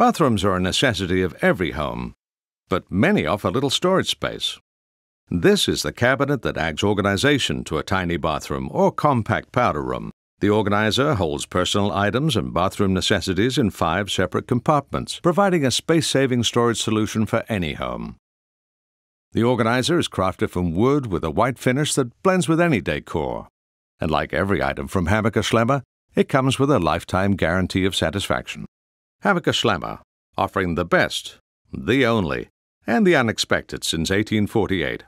Bathrooms are a necessity of every home, but many offer little storage space. This is the cabinet that adds organization to a tiny bathroom or compact powder room. The organizer holds personal items and bathroom necessities in five separate compartments, providing a space-saving storage solution for any home. The organizer is crafted from wood with a white finish that blends with any decor. And like every item from Hammacher Schlemmer, it comes with a lifetime guarantee of satisfaction. Habakkuk Schlemmer, offering the best, the only, and the unexpected since 1848.